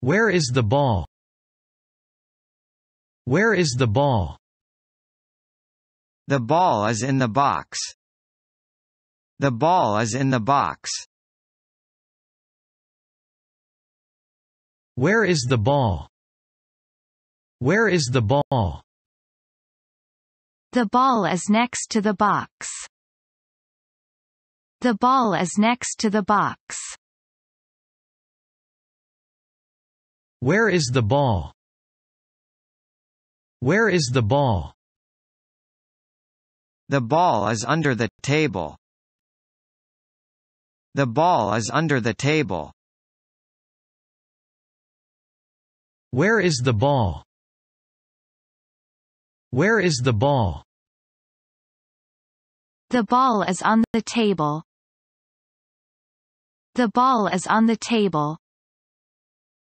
Where is the ball? Where is the ball? The ball is in the box. The ball is in the box. Where is the ball? Where is the ball? The ball is next to the box. The ball is next to the box. Where is the ball? Where is the ball? The ball is under the table. The ball is under the table. Where is the ball? Where is the ball? The ball is on the table. The ball is on the table.